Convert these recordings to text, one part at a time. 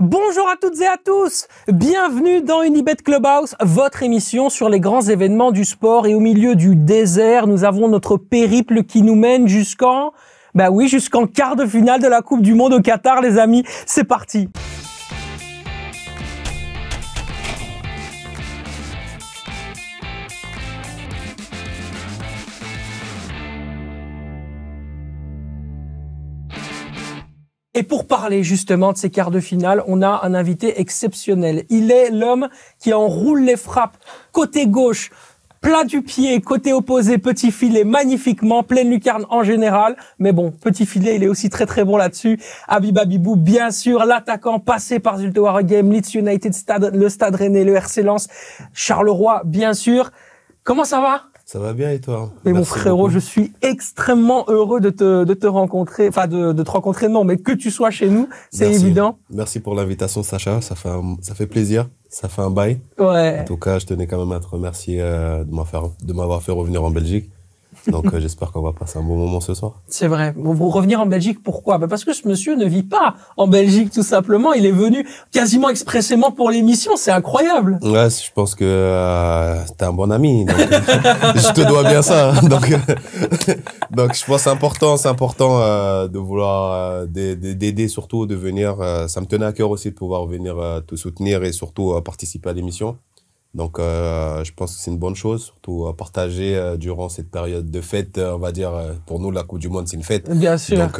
Bonjour à toutes et à tous Bienvenue dans Unibet Clubhouse, votre émission sur les grands événements du sport. Et au milieu du désert, nous avons notre périple qui nous mène jusqu'en... Bah ben oui, jusqu'en quart de finale de la Coupe du Monde au Qatar, les amis. C'est parti Et pour parler justement de ces quarts de finale, on a un invité exceptionnel. Il est l'homme qui enroule les frappes côté gauche, plat du pied, côté opposé, petit filet magnifiquement, pleine lucarne en général. Mais bon, petit filet, il est aussi très très bon là-dessus. Abibabibou, bien sûr, l'attaquant passé par Zulte Game, Leeds United le Stade Rennais, le RC Lens, Charleroi, bien sûr. Comment ça va ça va bien et toi Mais mon frérot, je suis extrêmement heureux de te, rencontrer, enfin de, te rencontrer, non, mais que tu sois chez nous, c'est évident. Merci pour l'invitation, Sacha, ça fait, ça fait plaisir, ça fait un bail. Ouais. En tout cas, je tenais quand même à te remercier euh, de m'avoir fait revenir en Belgique. Donc euh, j'espère qu'on va passer un bon moment ce soir. C'est vrai. vous revenir en Belgique, pourquoi bah Parce que ce monsieur ne vit pas en Belgique tout simplement. Il est venu quasiment expressément pour l'émission. C'est incroyable. Ouais, je pense que euh, t'es un bon ami. Euh, je te dois bien ça. Hein. Donc, euh, donc je pense c'est important, c'est important de vouloir d'aider surtout, de venir. ça me tenait à cœur aussi de pouvoir venir te soutenir et surtout participer à l'émission. Donc, euh, je pense que c'est une bonne chose, surtout à euh, partager euh, durant cette période de fête. Euh, on va dire, pour nous, la Coupe du Monde, c'est une fête. Bien sûr. Donc,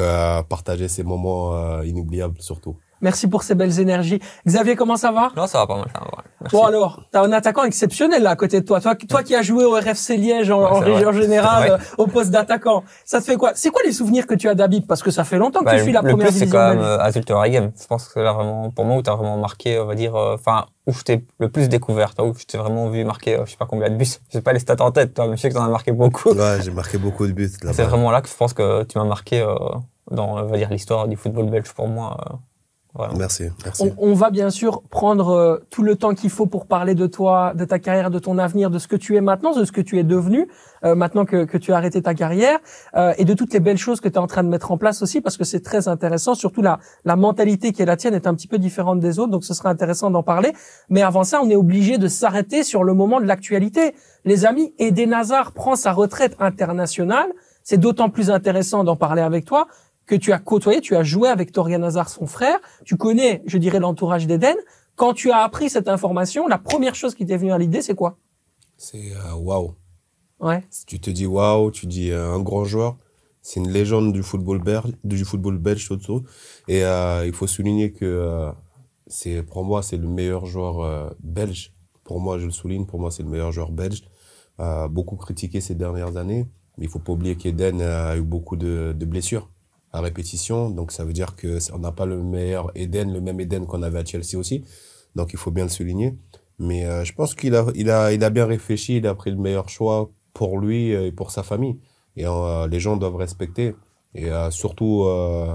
partager ces moments inoubliables, surtout. Merci pour ces belles énergies. Xavier, comment ça va Non, ça va pas mal. Ça va. Bon alors, t'as un attaquant exceptionnel là à côté de toi. Toi, toi qui as joué au RFC Liège en, en région générale, euh, au poste d'attaquant. Ça te fait quoi C'est quoi les souvenirs que tu as d'habit Parce que ça fait longtemps que je bah, tu suis la première plus, division. Le plus, c'est quand même euh, Game. Je pense que c'est là vraiment pour moi où t'as vraiment marqué, on va dire, euh, enfin où je le plus découvert, où je t'ai vraiment vu marquer, je sais pas combien de buts. Je sais pas les stats en tête, toi, mais je sais que t'en as marqué beaucoup. Ouais, j'ai marqué beaucoup de buts. C'est vraiment là que je pense que tu m'as marqué dans, on va dire, l'histoire du football belge pour moi. Merci. On, va bien sûr prendre euh, tout le temps qu'il faut pour parler de toi, de ta carrière, de ton avenir, de ce que tu es maintenant, de ce que tu es devenu euh, maintenant que, tu as arrêté ta carrière euh, et de toutes les belles choses que tu es en train de mettre en place aussi parce que c'est très intéressant. Surtout la, la mentalité qui est la tienne est un petit peu différente des autres, donc ce sera intéressant d'en parler. Mais avant ça, on est obligé de s'arrêter sur le moment de l'actualité. Les amis, Eden Hazard prend sa retraite internationale. C'est d'autant plus intéressant d'en parler avec toi que tu as côtoyé, tu as joué avec Torian Hazard, son frère, tu connais, je dirais, l'entourage d'Eden. Quand tu as appris cette information, la première chose qui t'est venue à l'idée, c'est quoi C'est euh, waouh. Ouais. Tu te dis waouh, tu dis euh, un grand joueur. C'est une légende du football belge, du football belge surtout. Et euh, il faut souligner que c'est pour moi c'est le meilleur joueur belge. Pour moi, je le souligne, pour moi c'est le meilleur joueur belge. beaucoup critiqué ces dernières années, mais il faut pas oublier qu'Eden a eu beaucoup de, de blessures à répétition. Donc ça veut dire que on n'a pas le meilleur Eden, le même Eden qu'on avait à Chelsea aussi. Donc il faut bien le souligner. Mais euh, je pense qu'il a, il a, il a bien réfléchi, il a pris le meilleur choix pour lui euh, et pour sa famille. Et euh, les gens doivent respecter. Et surtout,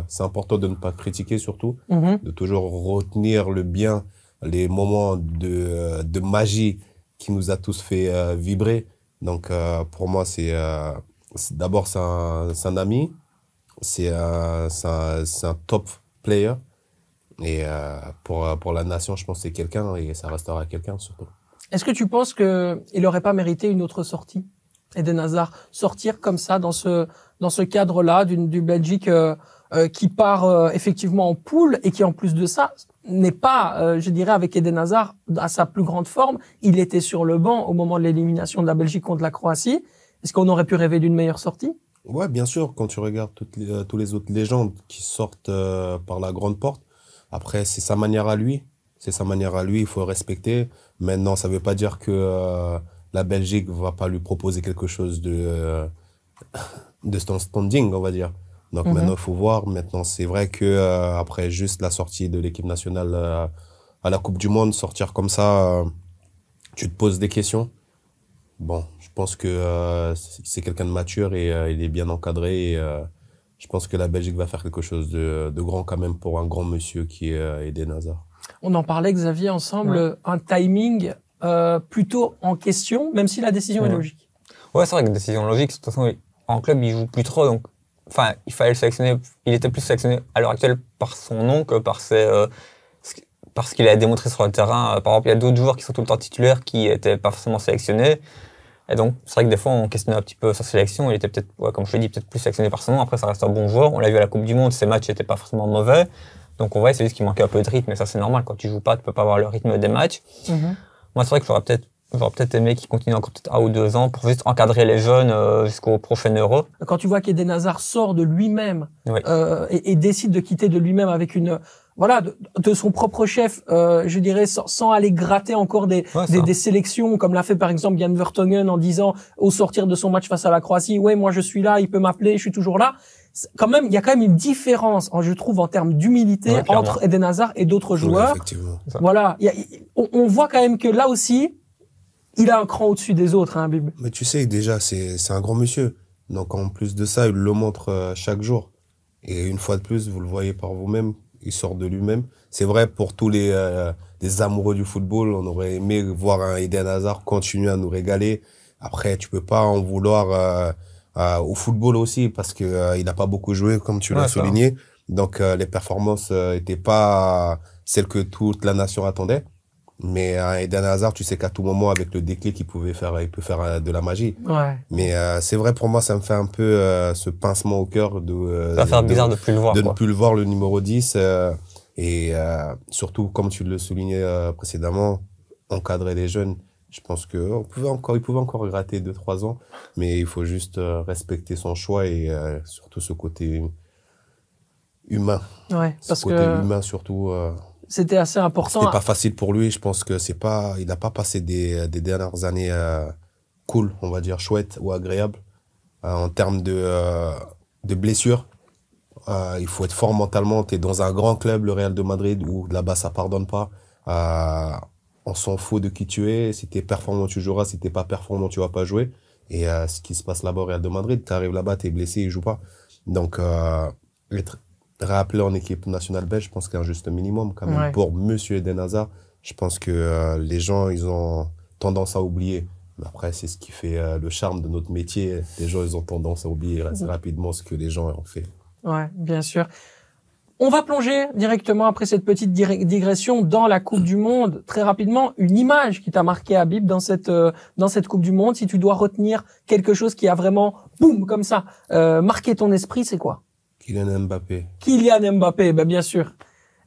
c'est important de ne pas critiquer, surtout, mhm. de toujours retenir le bien, les moments de, de magie qui nous a tous fait vibrer. Donc pour moi, c'est d'abord c'est un, un ami, c'est un, un, top player. Et euh, euh, pour, la nation, je pense que c'est quelqu'un et ça restera quelqu'un surtout. Est-ce que tu penses qu'il n'aurait pas mérité une autre sortie, Eden Hazard Sortir comme ça, dans ce, dans ce cadre-là, du Belgique euh, qui part effectivement en poule et qui, en plus de ça, n'est pas, je dirais, avec Eden Hazard à sa plus grande forme. Il était sur le banc au moment de l'élimination de la Belgique contre la Croatie. Est-ce qu'on aurait pu rêver d'une meilleure sortie Ouais, bien sûr, quand tu regardes toutes les, euh, tous les autres légendes qui sortent euh, par la grande porte, après, c'est sa manière à lui. C'est sa manière à lui, il faut le respecter. Maintenant, ça ne veut pas dire que euh, la Belgique va pas lui proposer quelque chose de, de standing, on va dire. Donc mhm. maintenant, il faut voir. Maintenant, c'est vrai que après juste la sortie de l'équipe nationale à la Coupe du Monde, sortir comme ça, tu te poses des questions. Bon, je pense que euh, c'est quelqu'un de mature et euh, il est bien encadré. Et, euh, je pense que la Belgique va faire quelque chose de, grand quand même pour un grand monsieur qui est Eden Hazard. On en parlait, Xavier, ensemble. Un timing plutôt en question, même si la décision est logique. Ouais, c'est vrai que la décision logique. De toute façon, en club, il joue plus trop, donc enfin, il fallait sélectionner. Il était plus sélectionné à l'heure actuelle par son nom que par ses parce qu'il a démontré sur le terrain. Euh, par exemple, il y a d'autres joueurs qui sont tout le temps titulaires qui n'étaient pas forcément sélectionnés. Et donc, c'est vrai que des fois, on questionnait un petit peu sa sélection. Il était peut-être, ouais, comme je l'ai dit, peut-être plus sélectionné par son nom. Après, ça reste un bon joueur. On l'a vu à la Coupe du Monde, ses matchs n'étaient pas forcément mauvais. Donc, on voit, c'est juste qu'il manquait un peu de rythme. Et ça, c'est normal. Quand tu joues pas, tu peux pas avoir le rythme des matchs. Mhm. Moi, c'est vrai que j'aurais peut-être J'aurais peut-être aimé qu'il continue encore un ou deux ans pour juste encadrer les jeunes euh, jusqu'au prochain Euro. Quand tu vois qu'Eden sort de lui-même euh, et, décide de quitter de lui-même avec une voilà, de, son propre chef, euh, je dirais, sans, aller gratter encore des, des, sélections, comme l'a fait par exemple Jan Vertonghen en disant au sortir de son match face à la Croatie, ouais, moi je suis là, il peut m'appeler, je suis toujours là. Quand même, il y a quand même une différence, je trouve, en termes d'humilité entre Eden Hazard et d'autres joueurs. voilà, on, voit quand même que là aussi, il a un cran au-dessus des autres, hein, Mais tu sais, déjà, c'est un grand monsieur. Donc en plus de ça, il le montre euh, chaque jour. Et une fois de plus, vous le voyez par vous-même, il sort de lui-même. C'est vrai pour tous euh, les, amoureux du football, on aurait aimé voir un Eden Hazard continuer à nous régaler. Après, tu peux pas en vouloir euh, euh, au football aussi parce que il n'a pas beaucoup joué, comme tu l'as souligné. Donc les performances n'étaient pas celles que toute la nation attendait. Mais d'un euh, Eden tu sais qu'à tout moment, avec le déclic, il pouvait faire, il peut faire euh, de la magie. Mais euh, c'est vrai pour moi, ça me fait un peu ce pincement au cœur de. de, plus le voir. De ne plus le voir le numéro 10 et surtout comme tu le soulignais précédemment, encadrer les jeunes. Je pense que on pouvait encore, pouvait encore gratter 2-3 ans, mais il faut juste respecter son choix et surtout ce côté humain. Ouais, ce côté humain surtout c'était assez important. C'était pas facile pour lui. Je pense que c'est pas, il n'a pas passé des, des dernières années euh, cool, on va dire chouette ou agréable euh, en termes de, euh, de blessures. il faut être fort mentalement. Tu es dans un grand club, le Real de Madrid, où là-bas ça pardonne pas. on s'en fout de qui tu es. Si tu es performant, tu joueras. Si t'es pas performant, tu vas pas jouer. Et ce qui se passe là-bas au Real de Madrid, tu arrives là-bas, tu es blessé, il joue pas. Donc, être rappelé en équipe nationale belge, je pense qu'il y a un juste minimum quand même. Pour Monsieur Eden je pense que euh, les gens, ils ont tendance à oublier. Mais après, c'est ce qui fait euh, le charme de notre métier. Les gens, ils ont tendance à oublier assez rapidement ce que les gens ont fait. Ouais, bien sûr. On va plonger directement après cette petite digression dans la Coupe du Monde très rapidement. Une image qui t'a marqué Habib dans cette euh, dans cette Coupe du Monde. Si tu dois retenir quelque chose qui a vraiment boum comme ça marqué ton esprit, c'est quoi Kylian Mbappé. Kylian Mbappé, ben, bien sûr.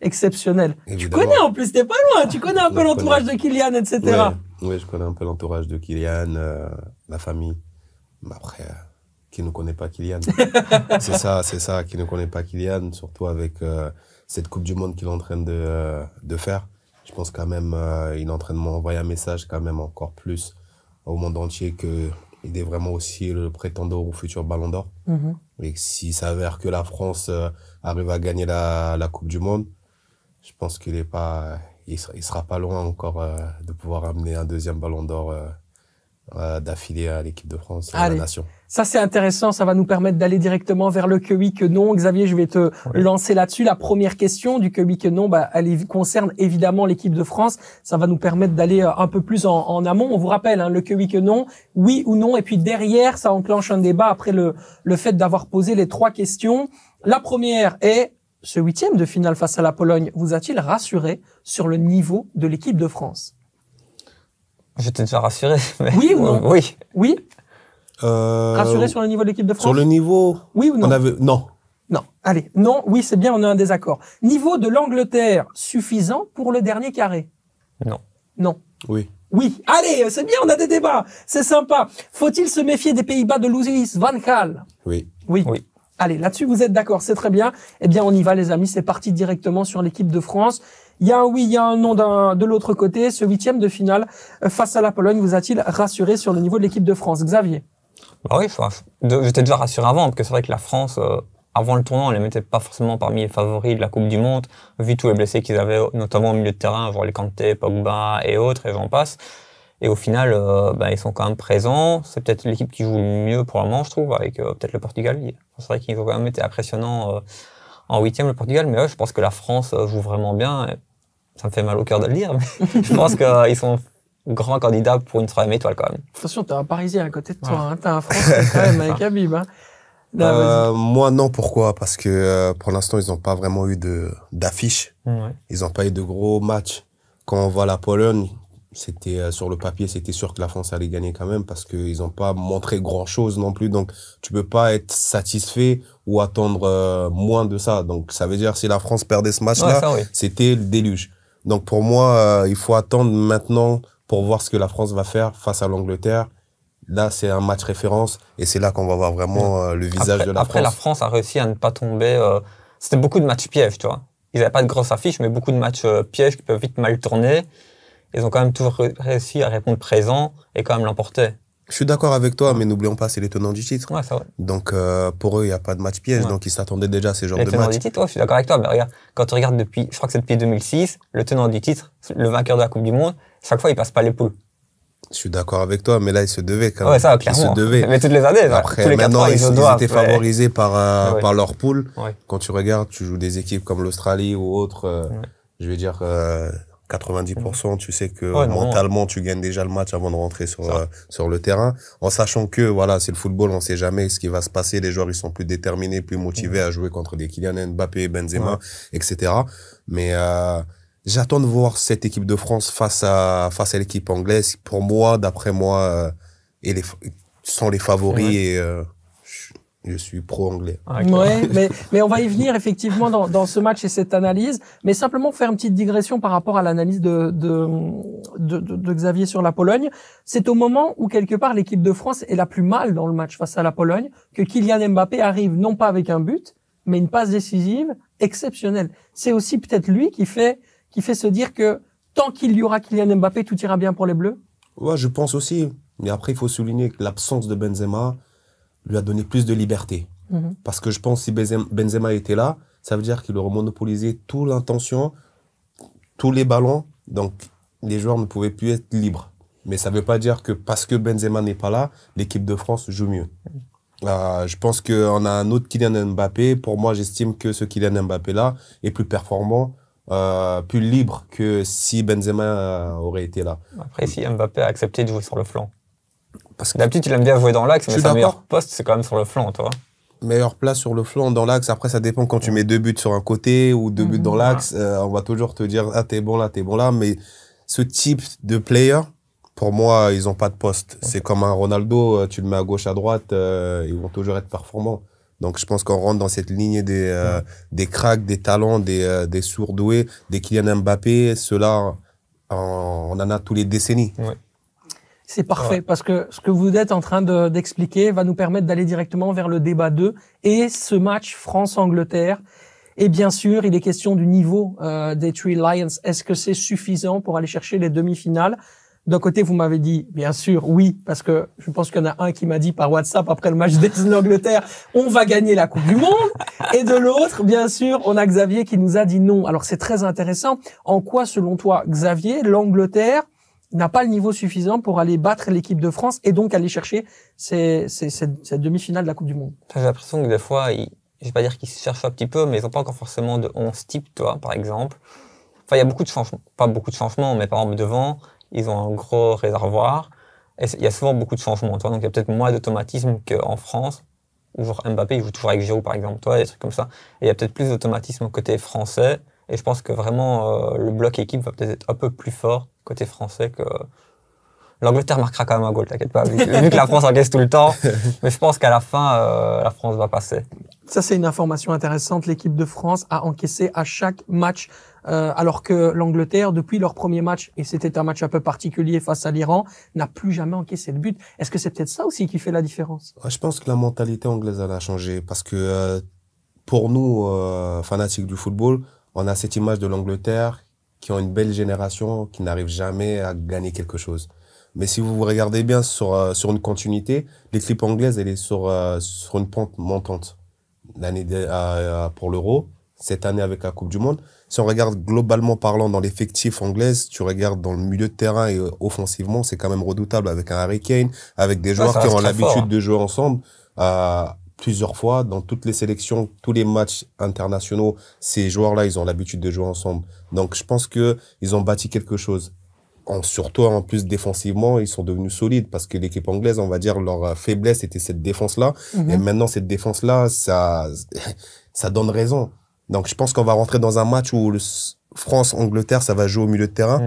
Exceptionnel. Tu connais en plus, t'es pas loin, tu connais un peu l'entourage de Kylian, etc. Oui, je connais un peu l'entourage de Kylian, euh, la famille. Mais après, euh, qui ne connaît pas Kylian C'est ça, c'est ça, qui ne connaît pas Kylian, surtout avec euh, cette Coupe du Monde qu'il est en train de, de, faire. Je pense quand même, il est en train de m'envoyer un message quand même encore plus au monde entier que il est vraiment aussi le prétendant au futur Ballon d'Or. Mhm. Et s'il s'avère que la France euh, arrive à gagner la, Coupe du Monde, je pense qu'il est pas, il sera, sera, pas loin encore euh, de pouvoir amener un deuxième Ballon d'Or euh, d'affilée à l'équipe de France, à la nation. Ça, c'est intéressant. Ça va nous permettre d'aller directement vers le que oui, que non. Xavier, je vais te lancer là-dessus. La première question du que oui, que non, bah, elle concerne évidemment l'équipe de France. Ça va nous permettre d'aller euh, un peu plus en, amont. On vous rappelle, hein, le que oui, que non, oui ou non. Et puis derrière, ça enclenche un débat après le, le fait d'avoir posé les trois questions. La première est, ce huitième de finale face à la Pologne vous a-t-il rassuré sur le niveau de l'équipe de France J'étais déjà rassuré. oui ou non Oui. Oui euh, rassuré sur le niveau de l'équipe de France Sur le niveau Oui ou non on Non. Non. Allez, non, oui, c'est bien, on a un désaccord. Niveau de l'Angleterre suffisant pour le dernier carré Non. Non. Oui. Oui. Allez, c'est bien, on a des débats. C'est sympa. Faut-il se méfier des Pays-Bas de Louis Van Gaal Oui. Oui. Oui. Allez, là-dessus, vous êtes d'accord, c'est très bien. Eh bien, on y va, les amis, c'est parti directement sur l'équipe de France. Il y a un oui, il y a un non d'un, de l'autre côté. Ce huitième de finale euh, face à la Pologne vous a-t-il rassuré sur le niveau de l'équipe de France Xavier bah oui, enfin, je avant, parce que c'est vrai que la France, euh, avant le tournoi, on les mettait pas forcément parmi les favoris de la Coupe du Monde, vu tous les blessés qu'ils avaient, notamment au milieu de terrain, genre les Kanté, Pogba et autres, et j'en passe. Et au final, euh, ben, ils sont quand même présents. C'est peut-être l'équipe qui joue le mieux pour le moment, je trouve, avec euh, peut-être le Portugal. C'est vrai qu'ils ont quand même été impressionnants en huitième, le Portugal, mais je pense que la France joue vraiment bien. Ça me fait mal au cœur de le dire, mais je pense qu'ils sont grand candidat pour une troisième étoile quand même. Attention, t'as un Parisien à côté de toi, hein. t'as un Français quand même avec Habib. Hein. Euh, moi non, pourquoi Parce que euh, pour l'instant ils n'ont pas vraiment eu de d'affiche. Ils n'ont pas eu de gros matchs. Quand on voit la Pologne, c'était euh, sur le papier, c'était sûr que la France allait gagner quand même parce qu'ils n'ont pas montré grand chose non plus. Donc tu peux pas être satisfait ou attendre moins de ça. Donc ça veut dire si la France perdait ce match-là, c'était le déluge. Donc pour moi, il faut attendre maintenant pour voir ce que la France va faire face à l'Angleterre. Là, c'est un match référence et c'est là qu'on va voir vraiment euh, le visage de la France. Après, la France a réussi à ne pas tomber. Euh, c'était beaucoup de matchs pièges, tu vois. Ils n'avaient pas de grosses affiches, mais beaucoup de matchs euh, pièges qui peuvent vite mal tourner. Ils ont quand même toujours réussi à répondre présent et quand même l'emporter. Je suis d'accord avec toi, mais n'oublions pas, c'est les tenants du titre. Ouais, vrai. Donc, euh, pour eux, il n'y a pas de match piège, donc ils s'attendaient déjà à ce genre de match. Les du titre, je suis d'accord avec toi, mais regarde, quand tu regardes depuis, je crois que c'est depuis 2006, le tenant du titre, le vainqueur de la Coupe du Monde, chaque fois, il passe pas les poules. Je suis d'accord avec toi, mais là, ils se devaient quand même. Ouais, ça, clairement. Ils se devaient. Mais toutes les années, Après, tous les maintenant, ils, étaient favorisés par, euh, par leur poule. Quand tu regardes, tu joues des équipes comme l'Australie ou autre, euh, je vais dire, 90%, tu sais que mentalement, tu gagnes déjà le match avant de rentrer sur, euh, sur le terrain. En sachant que, voilà, c'est le football, on sait jamais ce qui va se passer. Les joueurs, ils sont plus déterminés, plus motivés à jouer contre des Kylian Mbappé, Benzema, etc. Mais, euh, j'attends de voir cette équipe de France face à, face à l'équipe anglaise. Pour moi, d'après moi, euh, et les, sont les favoris et, euh, je, je suis pro-anglais. Ah, mais, on va y venir effectivement dans, ce match et cette analyse. Mais simplement faire une petite digression par rapport à l'analyse de Xavier sur la Pologne. C'est au moment où quelque part l'équipe de France est la plus mal dans le match face à la Pologne que Kylian Mbappé arrive non pas avec un but, mais une passe décisive exceptionnelle. C'est aussi peut-être lui qui fait, qui fait se dire que tant qu'il y aura Kylian Mbappé, tout ira bien pour les Bleus. Ouais, je pense aussi. Mais après, il faut souligner que l'absence de Benzema, lui a donné plus de liberté. Mhm. Parce que je pense que si Benzema était là, ça veut dire qu'il aurait monopolisé toute l'intention, tous les ballons. Donc, les joueurs ne pouvaient plus être libres. Mais ça ne veut pas dire que parce que Benzema n'est pas là, l'équipe de France joue mieux. Euh, je pense qu'on a un autre Kylian Mbappé. Pour moi, j'estime que ce Kylian Mbappé-là est plus performant, euh, plus libre que si Benzema euh, aurait été là. Après, si Mbappé a accepté de jouer sur le flanc. Parce que d'habitude, il aime bien jouer dans l'axe, mais sa meilleure poste, c'est quand même sur le flanc, toi. Meilleure place sur le flanc, dans l'axe. Après, ça dépend quand tu mets deux buts sur un côté ou deux buts dans mhm. l'axe. Euh, on va toujours te dire, ah, t'es bon là, t'es bon là. Mais ce type de player, pour moi, ils ont pas de poste. C'est comme un Ronaldo, euh, tu le mets à gauche, à droite, euh, ils vont toujours être performants. Donc je pense qu'on rentre dans cette ligne des, craques, des cracks, des talents, des, des sourdoués, des Kylian Mbappé. Ceux-là, on en a tous les décennies. C'est parfait parce que ce que vous êtes en train d'expliquer va nous permettre d'aller directement vers le débat 2 et ce match France-Angleterre. Et bien sûr, il est question du niveau euh, des Three Lions. Est-ce que c'est suffisant pour aller chercher les demi-finales d'un côté, vous m'avez dit, bien sûr, oui, parce que je pense qu'il y en a un qui m'a dit par WhatsApp après le match d'Angleterre on va gagner la Coupe du Monde. Et de l'autre, bien sûr, on a Xavier qui nous a dit non. Alors c'est très intéressant. En quoi, selon toi, Xavier, l'Angleterre n'a pas le niveau suffisant pour aller battre l'équipe de France et donc aller chercher cette, demi-finale de la Coupe du Monde. J'ai l'impression que des fois, je je vais pas dire qu'ils se cherchent un petit peu, mais ils n'ont pas encore forcément de 11 types, toi, par exemple. Enfin, il y a beaucoup de changements, pas beaucoup de changements, mais par exemple devant, ils ont un gros réservoir. il y a souvent beaucoup de changements, toi. Donc il y a peut-être moins d'automatisme qu'en France, Ou genre Mbappé il joue toujours avec Giroud, par exemple, toi, des trucs comme ça. Et il y a peut-être plus d'automatisme côté français. Et je pense que vraiment euh, le bloc équipe va peut-être être un peu plus fort côté français que l'Angleterre marquera quand même un goal, t'inquiète pas, vu que, la France encaisse tout le temps. Mais je pense qu'à la fin, euh, la France va passer. Ça, c'est une information intéressante. L'équipe de France a encaissé à chaque match, euh, alors que l'Angleterre, depuis leur premier match, et c'était un match un peu particulier face à l'Iran, n'a plus jamais encaissé de but. Est-ce que c'est peut-être ça aussi qui fait la différence Je pense que la mentalité anglaise, a changé, parce que euh, pour nous, fanatiques du football, on a cette image de l'Angleterre qui ont une belle génération, qui n'arrivent jamais à gagner quelque chose. Mais si vous regardez bien sur, euh, sur une continuité, l'équipe anglaise, elle est sur, euh, sur une pente montante. L'année euh, pour l'Euro, cette année avec la Coupe du Monde. Si on regarde globalement parlant dans l'effectif anglais, tu regardes dans le milieu de terrain et offensivement, c'est quand même redoutable avec un Harry Kane, avec des joueurs qui ont l'habitude hein. de jouer ensemble plusieurs fois dans toutes les sélections, tous les matchs internationaux. Ces joueurs-là, ils ont l'habitude de jouer ensemble. Donc, je pense que ils ont bâti quelque chose. En, surtout, en plus, défensivement, ils sont devenus solides parce que l'équipe anglaise, on va dire, leur euh, faiblesse était cette défense-là. Mhm. Et maintenant, cette défense-là, ça, ça donne raison. Donc, je pense qu'on va rentrer dans un match où le France-Angleterre, ça va jouer au milieu de terrain.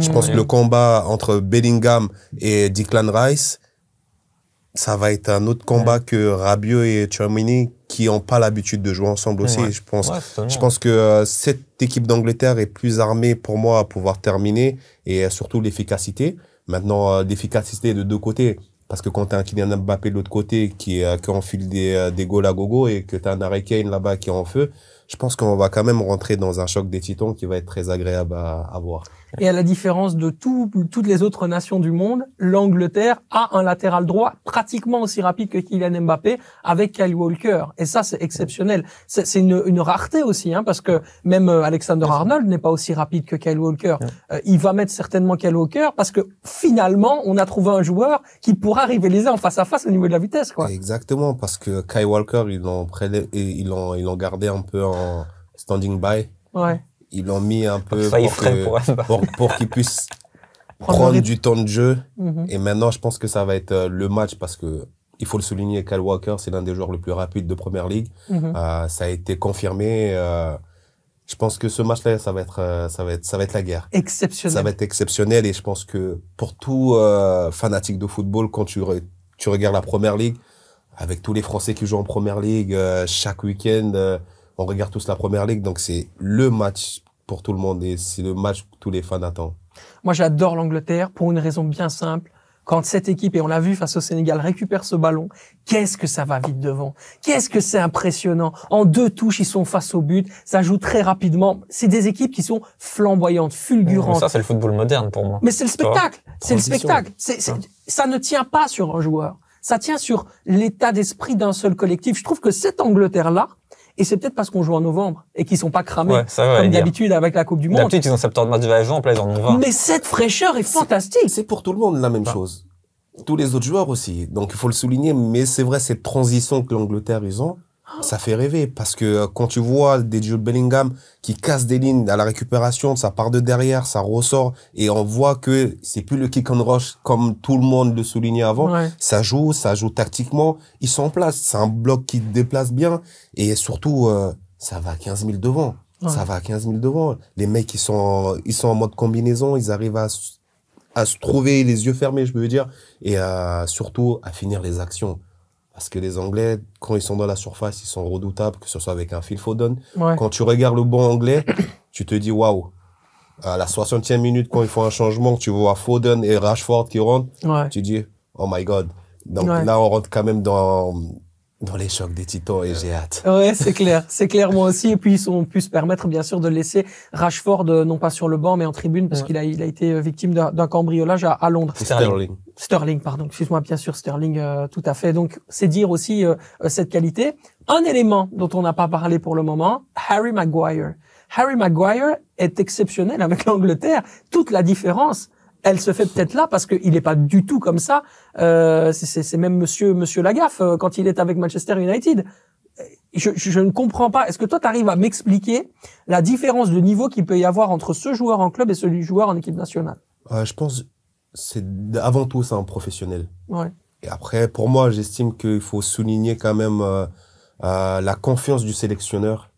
Je pense que le combat entre Bellingham et Declan Rice, ça va être un autre combat que Rabiot et Thuramini qui n'ont pas l'habitude de jouer ensemble aussi. Je pense, je pense que euh, cette équipe d'Angleterre est plus armée pour moi à pouvoir terminer et surtout l'efficacité. Maintenant, euh, l'efficacité de deux côtés. Parce que quand tu as un Kylian Mbappé de l'autre côté qui, euh, qui enfile des, des goals à gogo et que tu as un Harry Kane là-bas qui est en feu, je pense qu'on va quand même rentrer dans un choc des titans qui va être très agréable à, voir. Et à la différence de toutes les autres nations du monde, l'Angleterre a un latéral droit pratiquement aussi rapide que Kylian Mbappé avec Kyle Walker. Et ça, c'est exceptionnel. C'est une, une, rareté aussi, hein, parce que même euh, Alexander Arnold n'est pas aussi rapide que Kyle Walker. Euh, il va mettre certainement Kyle Walker parce que finalement, on a trouvé un joueur qui pourra rivaliser en face à face au niveau de la vitesse. Quoi. Exactement, parce que Kyle Walker, ils l'ont ils l'ont gardé un peu en standing by. Ils l'ont mis un peu pour, qu'ils puissent prendre du temps de jeu. Mhm. Et maintenant, je pense que ça va être euh, le match parce que il faut le souligner, Kyle Walker, c'est l'un des joueurs le plus rapide de première League. Mhm. Euh, ça a été confirmé. Euh, je pense que ce match-là, ça va être, ça va être, ça va être la guerre. Exceptionnel. Ça va être exceptionnel et je pense que pour tout fanatique de football, quand tu, regardes la première League avec tous les Français qui jouent en première League chaque week-end, on regarde tous la première ligue, donc c'est le match pour tout le monde et c'est le match que tous les fans attendent. Moi, j'adore l'Angleterre pour une raison bien simple. Quand cette équipe, et on l'a vu face au Sénégal, récupère ce ballon, qu'est-ce que ça va vite devant Qu'est-ce que c'est impressionnant En deux touches, ils sont face au but, ça joue très rapidement. C'est des équipes qui sont flamboyantes, fulgurantes. ça, c'est le football moderne pour moi. Mais c'est le spectacle C'est le spectacle hein? Ça ne tient pas sur un joueur. Ça tient sur l'état d'esprit d'un seul collectif. Je trouve que cette Angleterre-là, et c'est peut-être parce qu'on joue en novembre et qu'ils sont pas cramés comme d'habitude avec la Coupe du Monde. D'habitude, ils ont septembre match de la en en ont Mais cette fraîcheur est, fantastique. C'est pour tout le monde la même bah. chose. Tous les autres joueurs aussi. Donc, il faut le souligner. Mais c'est vrai, cette transition que l'Angleterre, ils ont, ça fait rêver parce que euh, quand tu vois des Jude Bellingham qui casse des lignes à la récupération, ça part de derrière, ça ressort et on voit que c'est plus le kick and rush comme tout le monde le soulignait avant. Ça joue, ça joue tactiquement, ils sont en place. C'est un bloc qui déplace bien et surtout euh, ça va à 15 000 devant. Ça va à 15 000 devant. Les mecs ils sont ils sont en mode combinaison, ils arrivent à à se trouver les yeux fermés, je veux dire, et surtout à finir les actions. Parce que les Anglais, quand ils sont dans la surface, ils sont redoutables, que ce soit avec un Phil Foden. Quand tu regardes le bon Anglais, tu te dis waouh. À la 60e minute, quand ils font un changement, tu vois Foden et Rashford qui rentrent, tu dis oh my god. Donc là, on rentre quand même dans dans les chocs des titans et j'ai hâte. Ouais, c'est clair, c'est clair moi aussi. Et puis on pu se permettre bien sûr de laisser Rashford euh, non pas sur le banc mais en tribune parce qu'il a il a été euh, victime d'un cambriolage à, Londres. Sterling. Sterling, pardon. Excuse-moi, bien sûr Sterling, euh, tout à fait. Donc c'est dire aussi cette qualité. Un élément dont on n'a pas parlé pour le moment, Harry Maguire. Harry Maguire est exceptionnel avec l'Angleterre. Toute la différence elle se fait peut-être là parce qu'il n'est pas du tout comme ça. Euh, c'est même Monsieur Monsieur Lagaffe euh, quand il est avec Manchester United. Euh, je, ne comprends pas. Est-ce que toi, tu arrives à m'expliquer la différence de niveau qu'il peut y avoir entre ce joueur en club et celui joueur en équipe nationale Je pense c'est avant tout c'est un professionnel. Et après, pour moi, j'estime qu'il faut souligner quand même la confiance du sélectionneur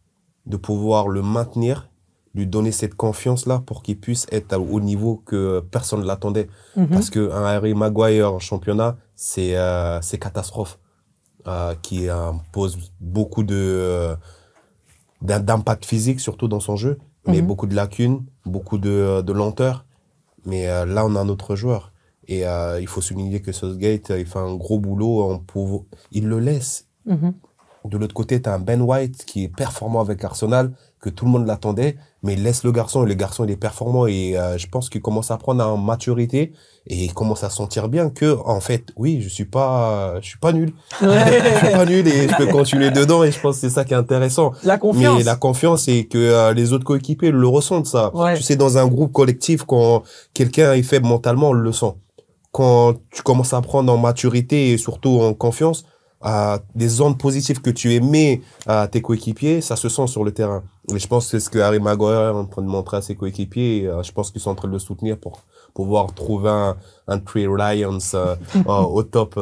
de pouvoir le maintenir lui donner cette confiance-là pour qu'il puisse être au niveau que personne ne l'attendait. Mhm. Parce qu'un Harry Maguire en championnat, c'est euh, catastrophe. Euh, qui impose beaucoup de euh, d'impact physique, surtout dans son jeu, mais mhm. beaucoup de lacunes, beaucoup de, de lenteur. Mais là, on a un autre joueur. Et il faut souligner que Southgate, il fait un gros boulot. Il le laisse. Mhm. De l'autre côté, tu as un Ben White qui est performant avec Arsenal que tout le monde l'attendait, mais laisse le garçon. et Le garçon, il est performant et euh, je pense qu'il commence à prendre en maturité et il commence à sentir bien que, en fait, oui, je suis pas, je suis pas nul. je suis pas nul et je peux continuer dedans et je pense que c'est ça qui est intéressant. La confiance. Mais la confiance et que euh, les autres coéquipés le ressentent, ça. Tu sais, dans un groupe collectif, quand quelqu'un est faible mentalement, on le sent. Quand tu commences à prendre en maturité et surtout en confiance, euh, des ondes positives que tu émets à tes coéquipiers, ça se sent sur le terrain. Et je pense que c'est ce que Harry Maguire est en train de montrer à ses coéquipiers. Euh, je pense qu'ils sont en train de le soutenir pour pouvoir trouver un, un Tree euh, euh, au top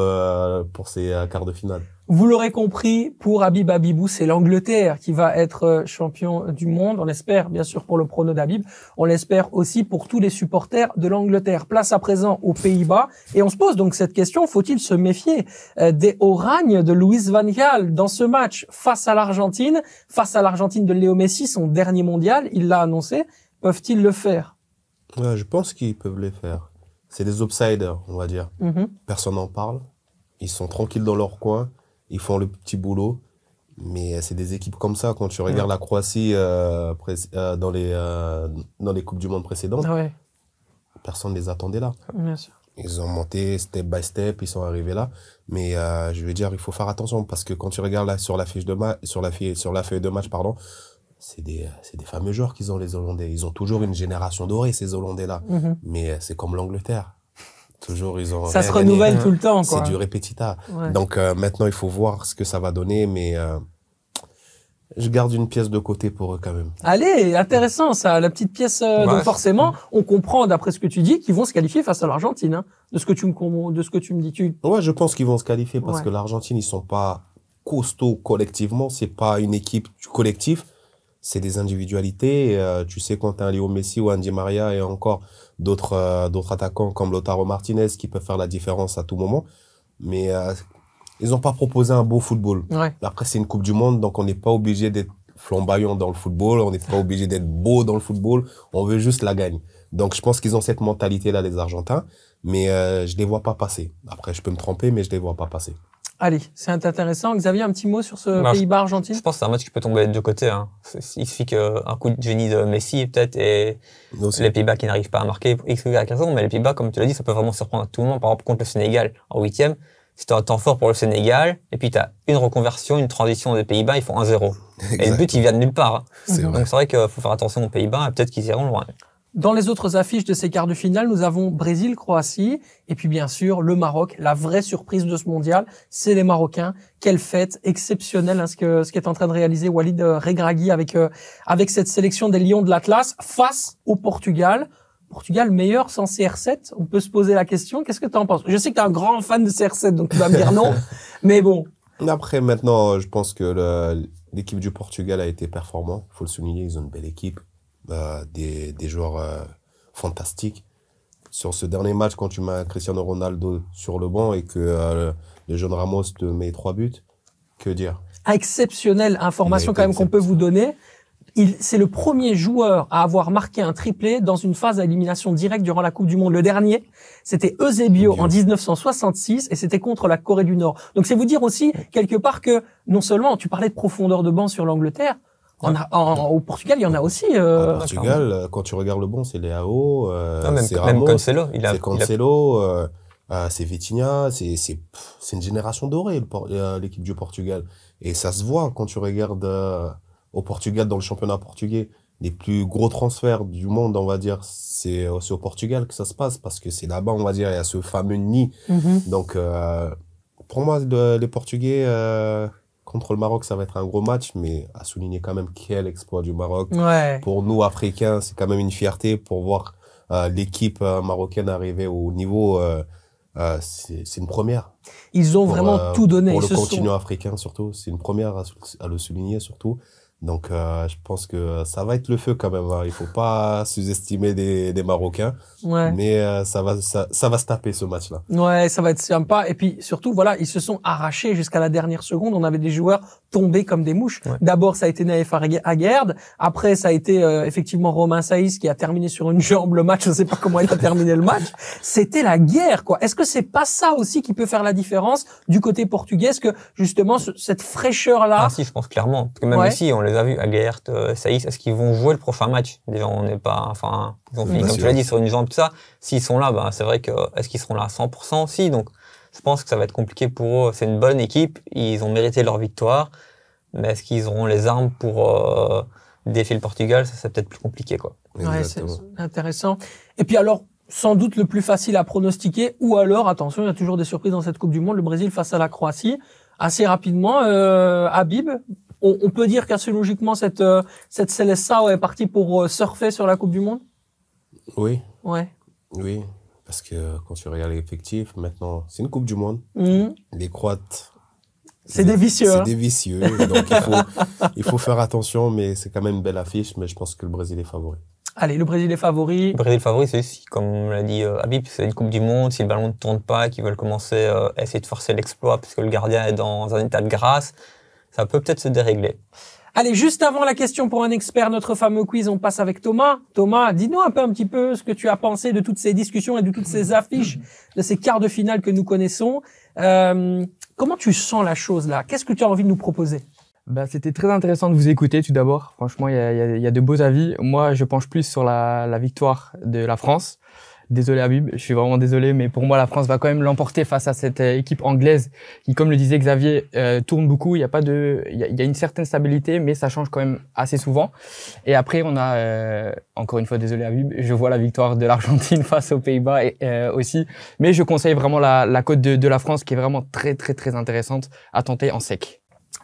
pour ces quarts de finale. Vous l'aurez compris, pour Habib Habibou, c'est l'Angleterre qui va être euh, champion du monde. On l'espère bien sûr pour le prono d'Habib. On l'espère aussi pour tous les supporters de l'Angleterre. Place à présent aux Pays-Bas. Et on se pose donc cette question, faut-il se méfier euh, des oragnes de Luis Van Gaal dans ce match face à l'Argentine, face à l'Argentine de Léo Messi, son dernier mondial, il l'a annoncé. Peuvent-ils le faire Je pense qu'ils peuvent le faire. C'est des outsiders, on va dire. Mm-hmm. Personne n'en parle. Ils sont tranquilles dans leur coin ils font le petit boulot. Mais euh, c'est des équipes comme ça. Quand tu regardes la Croatie euh, euh, dans, les, dans les Coupes du Monde précédentes, ah ouais. personne ne les attendait là. Bien sûr. Ils ont monté step by step, ils sont arrivés là. Mais je veux dire, il faut faire attention parce que quand tu regardes là, sur, la fiche de sur, la sur la feuille de match, pardon, c'est des, des, fameux joueurs qu'ils ont, les Hollandais. Ils ont toujours une génération dorée, ces Hollandais-là. Mhm. Mais c'est comme l'Angleterre. Toujours, ils ont. Ça se renouvelle hein. tout le temps, C'est du répétita. Donc euh, maintenant, il faut voir ce que ça va donner, mais euh, je garde une pièce de côté pour eux quand même. Allez, intéressant ça, la petite pièce. Euh, donc forcément, on comprend d'après ce que tu dis qu'ils vont se qualifier face à l'Argentine. Hein. de ce que tu me de ce que tu me dis. Tu... Ouais, je pense qu'ils vont se qualifier parce que l'Argentine, ils sont pas costauds collectivement. C'est pas une équipe collective, c'est des individualités. tu sais quand un Léo Messi ou un Di Maria et encore euh, d'autres attaquants comme Lautaro Martinez qui peuvent faire la différence à tout moment. Mais euh, ils n'ont pas proposé un beau football. Après, c'est une Coupe du Monde, donc on n'est pas obligé d'être flamboyant dans le football, on n'est pas obligé d'être beau dans le football, on veut juste la gagne. Donc je pense qu'ils ont cette mentalité-là, les Argentins, mais je euh, je les vois pas passer. Après, je peux me tromper, mais je ne les vois pas passer. Allez, c'est intéressant. Xavier, un petit mot sur ce pays bas argentin je, pense que c'est un match qui peut tomber de deux côtés. Hein. Il suffit qu'un coup de génie de Messi, peut-être, et les Pays-Bas qui n'arrivent pas à marquer X ou Y Mais les Pays-Bas, comme tu l'as dit, ça peut vraiment surprendre tout le monde. Par exemple, contre le Sénégal en huitième, c'est un temps fort pour le Sénégal. Et puis, tu as une reconversion, une transition des Pays-Bas, ils font 1-0. Et le but, il vient de nulle part. Hein. Donc, c'est vrai qu'il faut faire attention aux Pays-Bas, et peut-être qu'ils iront loin. Dans les autres affiches de ces quarts de finale, nous avons Brésil, Croatie, et puis bien sûr le Maroc. La vraie surprise de ce mondial, c'est les Marocains. Quelle fête exceptionnelle, hein, ce que ce qu'est en train de réaliser Walid euh, Regragui avec euh, avec cette sélection des Lions de l'Atlas face au Portugal. Portugal meilleur sans CR7 On peut se poser la question. Qu'est-ce que tu en penses Je sais que tu es un grand fan de CR7, donc tu vas me dire non. mais bon. Après, maintenant, je pense que l'équipe du Portugal a été performante. faut le souligner, ils ont une belle équipe. Bah, des, joueurs euh, fantastiques. Sur ce dernier match, quand tu mets Cristiano Ronaldo sur le banc et que euh, le jeune Ramos te met trois buts, que dire ah, Exceptionnelle information quand même qu'on peut vous donner c'est le premier joueur à avoir marqué un triplé dans une phase à élimination directe durant la Coupe du Monde. Le dernier, c'était Eusebio en 1966 et c'était contre la Corée du Nord. Donc c'est vous dire aussi quelque part que non seulement tu parlais de profondeur de banc sur l'Angleterre, ah. en, au Portugal, il y en a aussi. Euh, au Portugal, euh, quand tu regardes le bon, c'est Léao, euh, ah, c'est Ramos, même Cancelo, il a, c'est Cancelo, euh, euh, c'est Vitinha, c'est c'est c'est une génération dorée euh, l'équipe du Portugal et ça se voit hein, quand tu regardes au Portugal dans le championnat portugais les plus gros transferts du monde, on va dire, c'est au Portugal que ça se passe parce que c'est là-bas, on va dire, il y a ce fameux nid. Mm-hmm. Donc, euh, pour moi, les Portugais, euh, Contre le Maroc, ça va être un gros match, mais à souligner quand même quel exploit du Maroc. Pour nous, Africains, c'est quand même une fierté pour voir euh, l'équipe euh, marocaine arriver au niveau. Euh, c'est une première. Ils ont vraiment tout donné. Pour le continent africain, surtout. C'est une première à le souligner, surtout. Donc, euh, je pense que euh, ça va être le feu quand même. Hein. Il faut pas sous-estimer des, des, Marocains. Mais euh, ça, va, ça, ça, va se taper ce match-là. Ouais, ça va être sympa. Et puis surtout, voilà, ils se sont arrachés jusqu'à la dernière seconde. On avait des joueurs tombés comme des mouches. D'abord, ça a été Naïf Aguerd. Après, ça a été euh, effectivement Romain Saïs qui a terminé sur une jambe le match. Je ne sais pas comment il a terminé le match. C'était la guerre, quoi. Est-ce que c'est pas ça aussi qui peut faire la différence du côté portugais ce que justement cette fraîcheur-là Ah si, je pense clairement. Parce que même si ici, on les a vus, Aguerd, euh, Saïs, est-ce qu'ils vont jouer le prochain match Déjà, on n'est pas, enfin, ils ont comme tu l'as dit, sur une jambe, tout ça. S'ils sont là, bah, c'est vrai que euh, est-ce qu'ils seront là à 100% Si, donc je pense que ça va être compliqué pour eux. C'est une bonne équipe, ils ont mérité leur victoire, mais est-ce qu'ils auront les armes pour euh, défier le Portugal Ça, c'est peut-être plus compliqué. Quoi. c'est intéressant. Et puis alors, sans doute le plus facile à pronostiquer, ou alors, attention, il y a toujours des surprises dans cette Coupe du Monde, le Brésil face à la Croatie. Assez rapidement, euh, Habib, on, peut dire qu'assez logiquement, cette, euh, cette Célessa est partie pour euh, surfer sur la Coupe du Monde Oui. Ouais. Oui, parce que quand tu regardes l'effectif, maintenant, c'est une Coupe du Monde. Mhm. Les Croates. C'est des vicieux. C'est hein. des vicieux. donc, il faut, faire attention, mais c'est quand même une belle affiche. Mais je pense que le Brésil est favori. Allez, le Brésil est favori. Le Brésil favori, c'est aussi, comme l'a dit euh, Habib, c'est une Coupe du Monde. Si le ballon ne tourne pas, qu'ils veulent commencer euh, à essayer de forcer l'exploit puisque le gardien est dans un état de grâce, ça peut peut-être se dérégler. Allez, juste avant la question pour un expert, notre fameux quiz, on passe avec Thomas. Thomas, dis-nous un peu un petit peu ce que tu as pensé de toutes ces discussions et de toutes ces affiches, de ces quarts de finale que nous connaissons. Euh, comment tu sens la chose là Qu'est-ce que tu as envie de nous proposer bah, C'était très intéressant de vous écouter tout d'abord. Franchement, il y a, de beaux avis. Moi, je penche plus sur la, la victoire de la France. Désolé Habib, je suis vraiment désolé, mais pour moi la France va quand même l'emporter face à cette euh, équipe anglaise qui, comme le disait Xavier, euh, tourne beaucoup. Il y a pas de, il y, a, une certaine stabilité, mais ça change quand même assez souvent. Et après on a euh, encore une fois désolé Habib, je vois la victoire de l'Argentine face aux Pays-Bas aussi, mais je conseille vraiment la, Côte de, de la France qui est vraiment très très très intéressante à tenter en sec.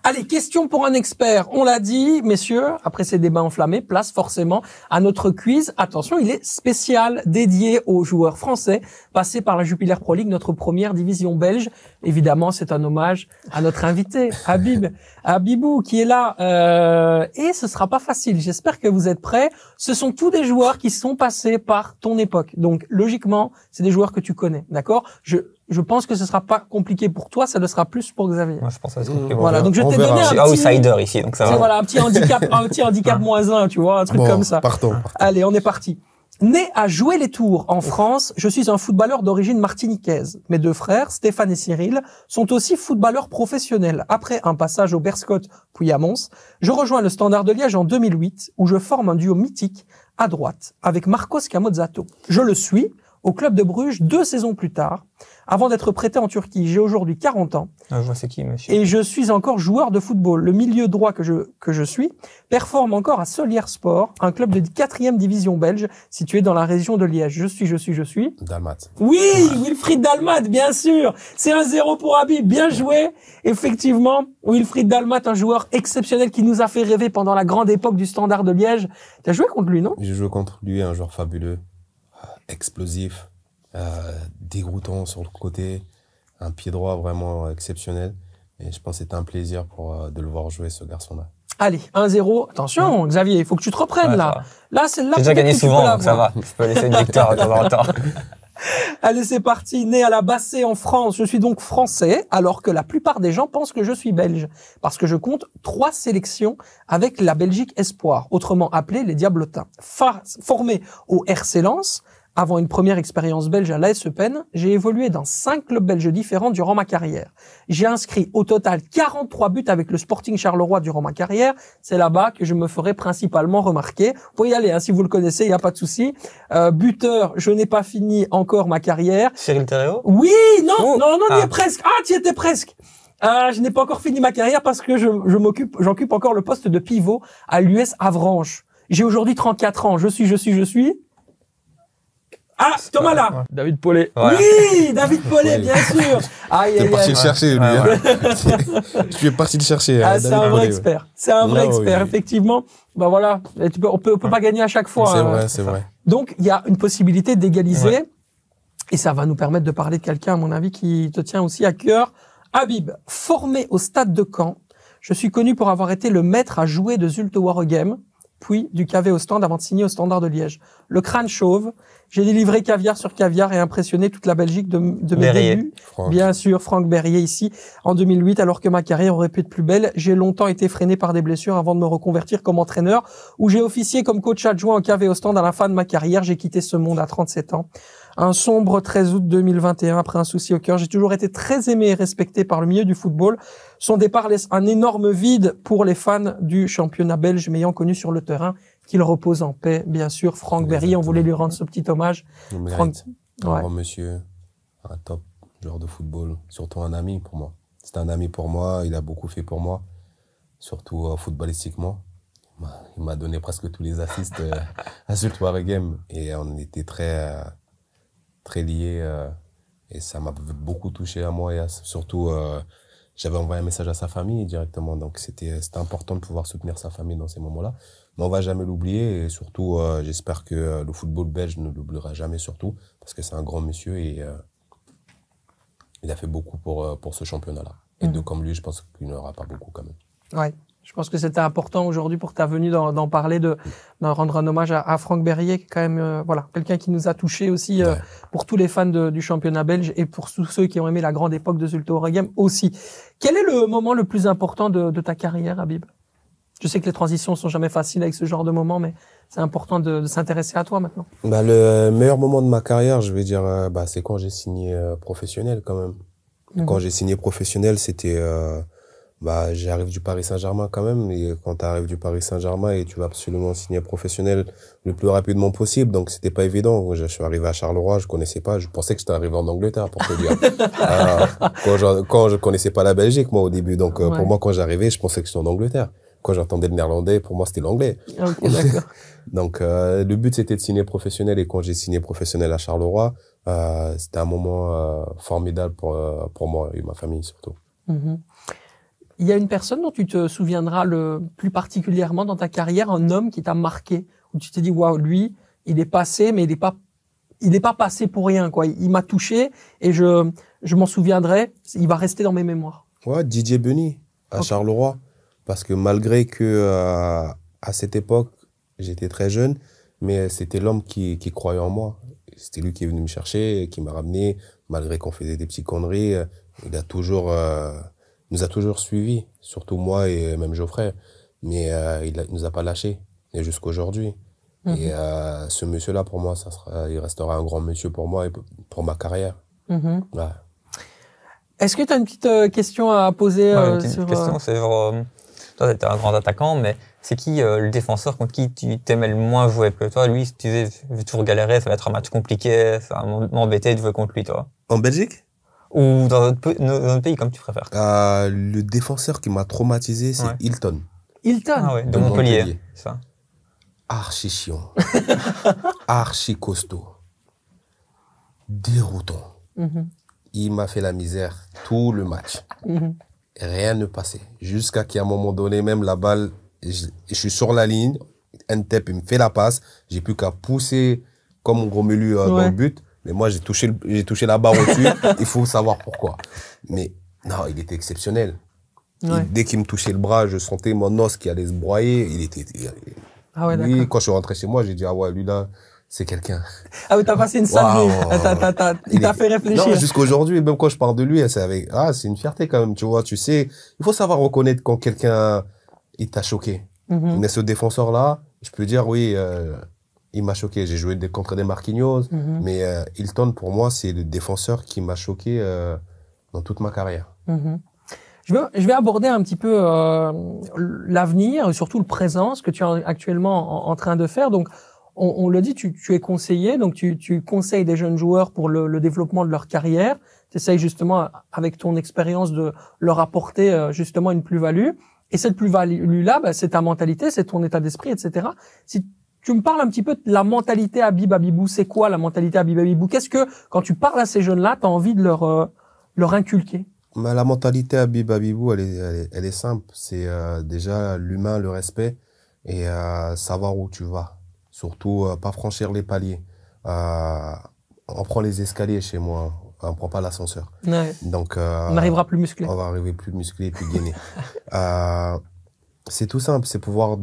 Allez, question pour un expert. On l'a dit, messieurs, après ces débats enflammés, place forcément à notre quiz. Attention, il est spécial, dédié aux joueurs français passés par la Jupiler Pro League, notre première division belge. Évidemment, c'est un hommage à notre invité, Habib, Habibou, qui est là. Euh, et ce sera pas facile. J'espère que vous êtes prêts. Ce sont tous des joueurs qui sont passés par ton époque. Donc, logiquement, c'est des joueurs que tu connais, d'accord Je je pense que ce sera pas compliqué pour toi, ça le sera plus pour Xavier. je pense mmh. voilà, donc je t'ai donné un, un petit outsider ici, donc ça va. Voilà, un petit handicap, un petit handicap moins un, tu vois, un truc comme ça. Partons, partons. Allez, on est parti. Né à jouer les tours en France, je suis un footballeur d'origine martiniquaise. Mes deux frères, Stéphane et Cyril, sont aussi footballeurs professionnels. Après un passage au Berscott puis à Mons, je rejoins le Standard de Liège en 2008 où je forme un duo mythique à droite avec Marcos Camozzato. Je le suis, au club de Bruges deux saisons plus tard, avant d'être prêté en Turquie. J'ai aujourd'hui 40 ans. Ah, je vois c'est qui, monsieur. Et je suis encore joueur de football. Le milieu droit que je, que je suis performe encore à Solier Sport, un club de quatrième division belge situé dans la région de Liège. Je suis, je suis, je suis. Dalmat. Oui, Wilfried Dalmat, bien sûr. C'est un zéro pour Habib. Bien joué. Effectivement, Wilfried Dalmat, un joueur exceptionnel qui nous a fait rêver pendant la grande époque du standard de Liège. T'as joué contre lui, non? J'ai joué contre lui, un joueur fabuleux explosif, euh, dégoûtant sur le côté, un pied droit vraiment exceptionnel. Et je pense que c'était un plaisir pour, euh, de le voir jouer, ce garçon-là. Allez, 1-0. Attention, Xavier, il faut que tu te reprennes là. Là, c'est là. J'ai déjà gagné souvent, donc ça va. Je peux laisser une victoire de temps en temps. Allez, c'est parti. Né à la Bassée en France, je suis donc français, alors que la plupart des gens pensent que je suis belge, parce que je compte trois sélections avec la Belgique Espoir, autrement appelée les Diablotins. formé au RC Lens, avant une première expérience belge à l'AS Eupen, j'ai évolué dans cinq clubs belges différents durant ma carrière. J'ai inscrit au total 43 buts avec le Sporting Charleroi durant ma carrière. C'est là-bas que je me ferai principalement remarquer. Vous pouvez y aller, hein, si vous le connaissez, il n'y a pas de souci. Euh, buteur, je n'ai pas fini encore ma carrière. Cyril Terreo Oui, non, oh. non, non, tu y ah. presque. Ah, tu étais presque. Euh, je n'ai pas encore fini ma carrière parce que je, m'occupe, j'occupe encore le poste de pivot à l'US Avranches. J'ai aujourd'hui 34 ans. Je suis, je suis, je suis. Ah, Thomas là David Paulet. Oui, David Paulet, bien sûr Tu es parti le chercher, lui. tu es parti le chercher. c'est un vrai expert. C'est un vrai expert, effectivement. Bah voilà, on peut, peut pas gagner à chaque fois. C'est hein. vrai, c'est vrai. Donc, il y a une possibilité d'égaliser. Et ça va nous permettre de parler de quelqu'un, à mon avis, qui te tient aussi à cœur. Habib, formé au stade de Caen, je suis connu pour avoir été le maître à jouer de war game puis du cavé au stand avant de signer au standard de Liège. Le crâne chauve, j'ai délivré caviar sur caviar et impressionné toute la Belgique de, mes débuts. Bien sûr, Franck Berrier ici en 2008, alors que ma carrière aurait pu être plus belle. J'ai longtemps été freiné par des blessures avant de me reconvertir comme entraîneur, où j'ai officié comme coach adjoint au cavé au stand à la fin de ma carrière. J'ai quitté ce monde à 37 ans. Un sombre 13 août 2021 après un souci au cœur. J'ai toujours été très aimé et respecté par le milieu du football. Son départ laisse un énorme vide pour les fans du championnat belge m'ayant connu sur le terrain. Qu'il repose en paix, bien sûr. Franck Berry, on voulait lui rendre ce petit hommage. Franck... Ouais. Un monsieur, un top joueur de football, surtout un ami pour moi. C'est un ami pour moi, il a beaucoup fait pour moi, surtout euh, footballistiquement. Il m'a donné presque tous les assists euh, à ce Game et on était très, euh, très lié euh, et ça m'a beaucoup touché à moi. Et surtout, euh, j'avais envoyé un message à sa famille directement. Donc, c'était important de pouvoir soutenir sa famille dans ces moments-là. Mais on va jamais l'oublier. Et surtout, euh, j'espère que le football belge ne l'oubliera jamais, surtout, parce que c'est un grand monsieur et il a fait beaucoup pour, pour ce championnat-là. Et mm. de comme lui, je pense qu'il n'y aura pas beaucoup quand même. Ouais. Je pense que c'était important aujourd'hui pour ta venue d'en parler, de, rendre un hommage à, Franck Berrier, qui est quand même euh, voilà quelqu'un qui nous a touchés aussi euh, pour tous les fans du championnat belge et pour tous ceux qui ont aimé la grande époque de Zulto Game aussi. Quel est le moment le plus important de, ta carrière, Habib Je sais que les transitions sont jamais faciles avec ce genre de moment, mais c'est important de, s'intéresser à toi maintenant. Bah, le meilleur moment de ma carrière, je vais dire, euh, bah, c'est quand j'ai signé professionnel quand même. Mmh. Quand j'ai signé professionnel, c'était... Bah, j'arrive du Paris Saint-Germain quand même. Et quand tu arrives du Paris Saint-Germain et tu vas absolument signer professionnel le plus rapidement possible, donc c'était pas évident. Je suis arrivé à Charleroi, je connaissais pas. Je pensais que j'étais arrivé en Angleterre, pour te dire. Ah, quand, je, quand connaissais pas la Belgique, moi, au début. Donc, euh, pour moi, quand j'arrivais, je pensais que j'étais en Angleterre. Quand j'entendais le néerlandais, pour moi, c'était l'anglais. donc, euh, le but, c'était de signer professionnel. Et quand j'ai signé professionnel à Charleroi, euh, c'était un moment formidable pour, pour moi et ma famille, surtout. Mhm. Il y a une personne dont tu te souviendras le plus particulièrement dans ta carrière, un homme qui t'a marqué, où tu t'es dit, waouh, lui, il est passé, mais il n'est pas, il est pas passé pour rien, quoi. Il, m'a touché et je, je m'en souviendrai. Il va rester dans mes mémoires. Ouais, Didier Benny à Charleroi. Parce que malgré que, euh, à cette époque, j'étais très jeune, mais c'était l'homme qui, croyait en moi. C'était lui qui est venu me chercher, qui m'a ramené, malgré qu'on faisait des petites euh, Il a toujours, euh, nous a toujours suivi surtout moi et euh, même Geoffrey. Mais euh, il ne nous a pas lâchés, et jusqu'aujourd'hui. aujourd'hui. Mhm. Et euh, ce monsieur-là, pour moi, ça sera, il restera un grand monsieur pour moi et pour ma carrière. Mhm. Est-ce que tu as une petite question à poser une petite question, c'est toi, tu es un grand attaquant, mais c'est qui le défenseur contre qui tu t'aimais le moins jouer que toi, lui, tu disais, je vais toujours galérer, ça va être un match compliqué, ça va m'embêter de jouer contre lui, toi. En Belgique ou dans autre pays, comme tu préfères euh, Le défenseur qui m'a traumatisé, c'est Hilton. Hilton ah de, Montpellier. Archi chiant. Archi costaud. Déroutant. Mhm. Il m'a fait la misère tout le match. Mhm. Rien ne passait. Jusqu'à qu'à un moment donné, même la balle, je, suis sur la ligne, un il me fait la passe. J'ai plus qu'à pousser comme un gros milieu dans le but. Mais moi, j'ai touché, j'ai touché la barre au-dessus. il faut savoir pourquoi. Mais non, il était exceptionnel. dès qu'il me touchait le bras, je sentais mon os qui allait se broyer. Il était. ah ouais, quand je suis rentré chez moi, j'ai dit ah ouais, lui là, c'est quelqu'un. Ah oui, t'as passé une sale wow. il t'a fait réfléchir. Non, jusqu'aujourd'hui, même quand je parle de lui, hein, c'est avec ah, c'est une fierté quand même. Tu vois, tu sais, il faut savoir reconnaître quand quelqu'un il t'a choqué. Mhm. Mais ce défenseur là, je peux dire oui. Euh, il m'a choqué. J'ai joué contre des Marquinhos, mhm. mais euh, Hilton, pour moi, c'est le défenseur qui m'a choqué euh, dans toute ma carrière. Mhm. je, vais, aborder un petit peu euh, l'avenir, surtout le présent, ce que tu es actuellement en, train de faire. Donc, on, le dit, tu, es conseiller, donc tu, conseilles des jeunes joueurs pour le, développement de leur carrière. Tu essayes justement, avec ton expérience, de leur apporter justement une plus-value. Et cette plus-value-là, bah, c'est ta mentalité, c'est ton état d'esprit, etc. Si tu me parles un petit peu de la mentalité Habib Habibou. C'est quoi la mentalité Habib Habibou Qu'est-ce que, quand tu parles à ces jeunes-là, tu as envie de leur, euh, leur inculquer bah, La mentalité Habib Habibou, elle est, elle est, simple. C'est euh, déjà l'humain, le respect et euh, savoir où tu vas. Surtout, pas franchir les paliers. on prend les escaliers chez moi. Hein. On prend pas l'ascenseur. Donc, on n'arrivera plus musclé. On va arriver plus musclé, et plus gainé. c'est tout simple, c'est pouvoir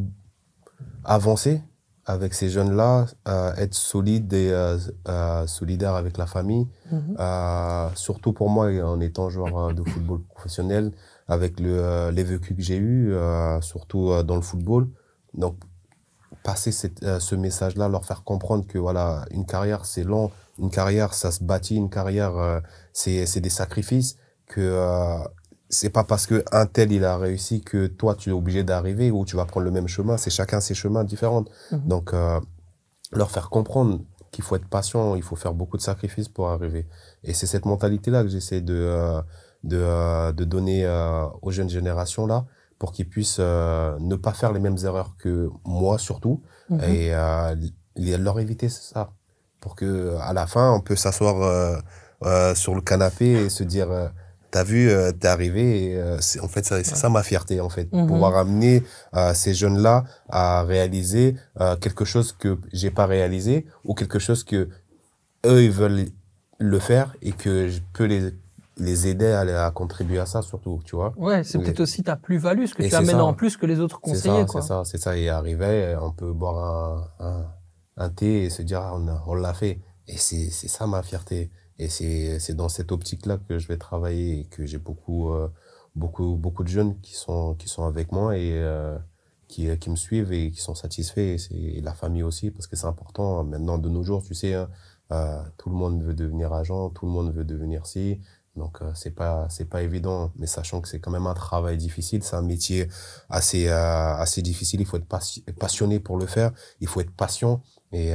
avancer, avec ces jeunes-là, euh, être solide et euh, euh, solidaire avec la famille. Mhm. surtout pour moi, en étant joueur de football professionnel, avec le, les vécus que j'ai eus, surtout dans le football. Donc, passer ce message-là, leur faire comprendre que voilà, une carrière, c'est long, une carrière, ça se bâtit, une carrière, c'est des sacrifices, que c'est pas parce que un tel il a réussi que toi tu es obligé d'arriver ou tu vas prendre le même chemin. C'est chacun ses chemins différents. Mhm. Donc euh, leur faire comprendre qu'il faut être patient, il faut faire beaucoup de sacrifices pour arriver. Et c'est cette mentalité là que j'essaie de euh, de, euh, de, donner aux jeunes générations là pour qu'ils puissent ne pas faire les mêmes erreurs que moi surtout mhm. et leur éviter ça pour que à la fin on peut s'asseoir sur le canapé et se dire t'as vu euh, d'arriver. Euh, en fait, c'est ça ma fierté, en fait, mhm. pouvoir amener euh, ces jeunes-là à réaliser euh, quelque chose que j'ai pas réalisé ou quelque chose que eux ils veulent le faire et que je peux les les aider à, à contribuer à ça surtout, tu vois. Ouais, c'est peut-être aussi ta plus-value, ce que tu amènes en plus que les autres conseillers. C'est ça, c'est ça, Et arriver, on peut boire un, un, thé et se dire, ah, on l'a fait. Et c'est ça ma fierté. Et c'est dans cette optique-là que je vais travailler et que j'ai beaucoup, euh, beaucoup, beaucoup de jeunes qui sont, qui sont avec moi et euh, qui, qui, me suivent et qui sont satisfaits. Et, la famille aussi, parce que c'est important. Hein. Maintenant, de nos jours, tu sais, hein, euh, tout le monde veut devenir agent, tout le monde veut devenir ci. Donc, c'est pas, c'est pas évident. Hein. Mais sachant que c'est quand même un travail difficile, c'est un métier assez, assez difficile. Il faut être passionné pour le faire. Il faut être patient et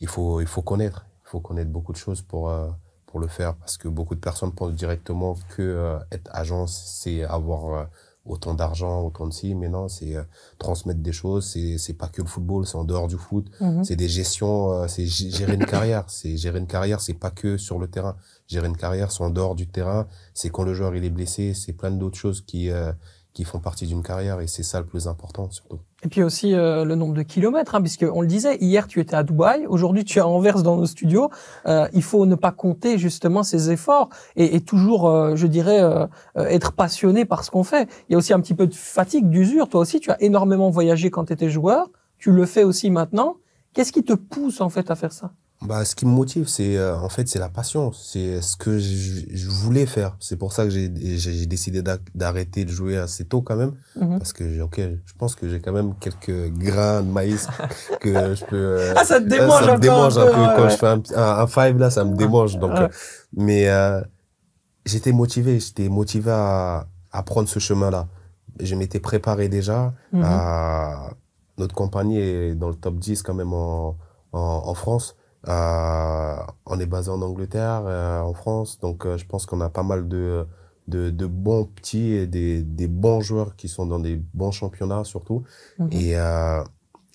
il faut, il faut connaître faut connaître beaucoup de choses pour, euh, pour le faire parce que beaucoup de personnes pensent directement que euh, être agent, c'est avoir euh, autant d'argent, autant de si, mais non, c'est transmettre des choses, c'est, pas que le football, c'est en dehors du foot, mhm. c'est des gestions, c'est gérer une carrière, c'est gérer une carrière, c'est pas que sur le terrain, gérer une carrière, c'est en dehors du terrain, c'est quand le joueur il est blessé, c'est plein d'autres choses qui, qui font partie d'une carrière et c'est ça le plus important surtout. Et puis aussi euh, le nombre de kilomètres, hein, puisque on le disait, hier tu étais à Dubaï, aujourd'hui tu es à Anvers dans nos studios. Euh, il faut ne pas compter justement ces efforts et, toujours, euh, je dirais, être passionné par ce qu'on fait. Il y a aussi un petit peu de fatigue, d'usure. Toi aussi, tu as énormément voyagé quand tu étais joueur, tu le fais aussi maintenant. Qu'est-ce qui te pousse en fait à faire ça bah, ce qui me motive, c'est euh, en fait c'est la passion, c'est ce que je, voulais faire. C'est pour ça que j'ai décidé d'arrêter de jouer assez tôt quand même, mhm. parce que ok, je pense que j'ai quand même quelques grains de maïs que je peux. Euh, ah, ça te euh, démange, là, ça me démange un peu, quand je fais un, five là, ça me démange. Donc, mais j'étais motivé, j'étais motivé à, à prendre ce chemin-là. Je m'étais préparé déjà. Mhm. à... Notre compagnie est dans le top 10 quand même en, en France. Euh, on est basé en Angleterre, euh, en France, donc euh, je pense qu'on a pas mal de, bons petits et des, bons joueurs qui sont dans des bons championnats surtout. Mhm. Et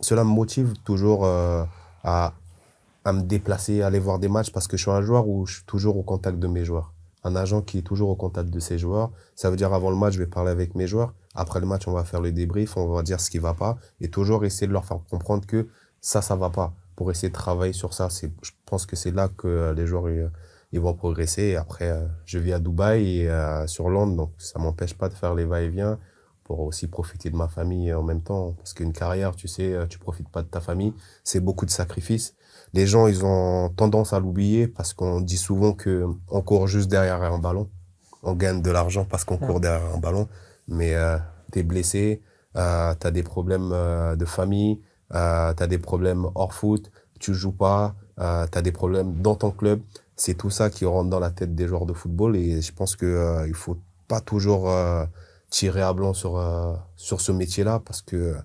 cela me motive toujours à, à me déplacer, à aller voir des matchs parce que je suis un joueur où je suis toujours au contact de mes joueurs un agent qui est toujours au contact de ses joueurs. Ça veut dire avant le match, je vais parler avec mes joueurs. Après le match, on va faire le débrief, on va dire ce qui va pas et toujours essayer de leur faire comprendre que ça, ça va pas pour essayer de travailler sur ça. C'est, je pense que c'est là que euh, les joueurs ils euh, vont progresser. après, euh, je vis à Dubaï et sur Londres, donc ça m'empêche pas de faire les va-et-vient pour aussi profiter de ma famille en même temps. Parce qu'une carrière, tu sais, tu profites pas de ta famille. C'est beaucoup de sacrifices. Les gens, ils ont tendance à l'oublier parce qu'on dit souvent que on court juste derrière un ballon. On gagne de l'argent parce qu'on court derrière un ballon. Mais tu es blessé, tu as des problèmes de famille, euh, tu as des problèmes hors foot, tu joues pas, euh, tu as des problèmes dans ton club. C'est tout ça qui rentre dans la tête des joueurs de football et je pense qu'il ne euh, il faut pas toujours tirer à blanc sur, sur ce métier-là parce que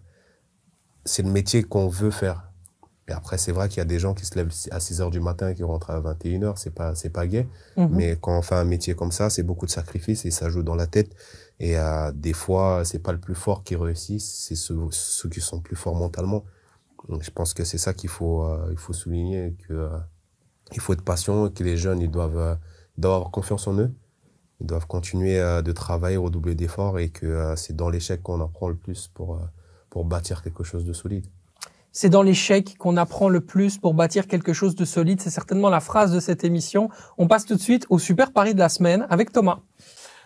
c'est le métier qu'on veut faire. Et après, c'est vrai qu'il y a des gens qui se lèvent à 6 h du matin et qui rentrent à 21 h C'est pas, c'est pas gay. Mhm. Mais quand on fait un métier comme ça, c'est beaucoup de sacrifices et ça joue dans la tête. Et des fois, c'est pas le plus fort qui réussit, c'est ceux, ceux, qui sont plus forts mentalement je pense que c'est ça qu'il faut, euh, faut souligner, qu'il euh, il faut être patient, que les jeunes, ils doivent, euh, avoir confiance en eux, ils doivent continuer de travailler, redoubler d'efforts et que c'est dans l'échec qu'on apprend le plus pour, pour bâtir quelque chose de solide. C'est dans l'échec qu'on apprend le plus pour bâtir quelque chose de solide. C'est certainement la phrase de cette émission. On passe tout de suite au Super Paris de la semaine avec Thomas.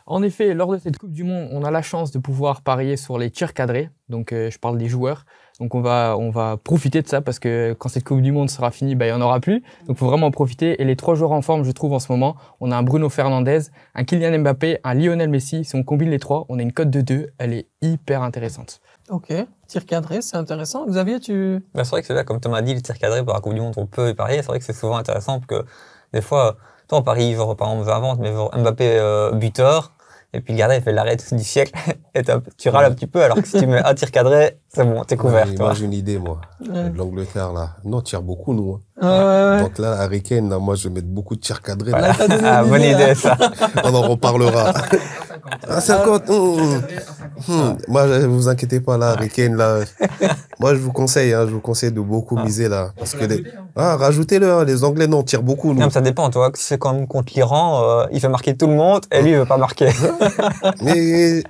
En effet, lors de cette Coupe du Monde, on a la chance de pouvoir parier sur les tirs cadrés. Donc, je parle des joueurs. Donc on va, on va profiter de ça parce que quand cette Coupe du Monde sera finie, bah, il n'y en aura plus. Donc faut vraiment en profiter. Et les trois joueurs en forme, je trouve, en ce moment, on a un Bruno Fernandez, un Kylian Mbappé, un Lionel Messi. Si on combine les trois, on a une cote de deux. Elle est hyper intéressante. Ok, tir cadré, c'est intéressant. Xavier, tu... Bah, c'est vrai que c'est là, comme Thomas a dit, le tir cadré pour la Coupe du Monde, on peut y parier. C'est vrai que c'est souvent intéressant parce que des fois, toi, en Paris, genre, par exemple, mais Mbappé euh, buteur, et puis le gardien, il fait l'arrêt du siècle. Et tu râles un petit peu, alors que si tu mets un tir cadré, c'est bon, t'es couvert. Moi, j'ai une idée, moi. de L'Angleterre, là. nous on tire beaucoup, nous. Hein. Donc là, Harry Kane, moi, je vais mettre beaucoup de tirs cadrés. ah, bonne idée, ça. on en reparlera. 50 hmm. hmm. Moi, ne vous inquiétez pas, là, Riken, là. moi, je vous conseille, hein, je vous conseille de beaucoup ah. miser, là. Parce que Ah, rajoutez-le, hein, les Anglais, non, tirent beaucoup, ça dépend, toi. C'est quand même contre l'Iran, euh, il fait marquer tout le monde, et lui, il ne veut pas marquer. mais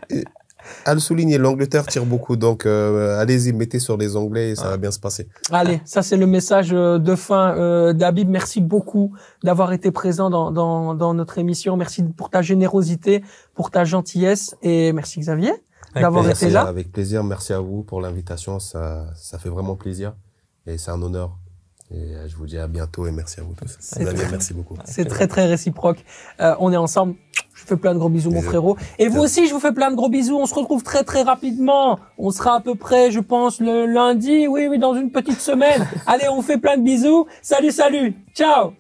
à le souligner, l'Angleterre tire beaucoup. Donc, euh, allez-y, mettez sur les Anglais et ça va bien se passer. Allez, ça c'est le message euh, de fin. Euh, Dabib, merci beaucoup d'avoir été présent dans, dans, dans notre émission. Merci pour ta générosité, pour ta gentillesse et merci Xavier d'avoir été là. Avec plaisir, merci à vous pour l'invitation. Ça, ça fait vraiment plaisir et c'est un honneur. Et euh, je vous dis à bientôt et merci à vous tous. merci beaucoup. C'est très très réciproque. Euh, on est ensemble fais plein de gros bisous, mon frérot. Et vous aussi, je vous fais plein de gros bisous. On se retrouve très, très rapidement. On sera à peu près, je pense, le lundi. Oui, oui, dans une petite semaine. Allez, on fait plein de bisous. Salut, salut. Ciao.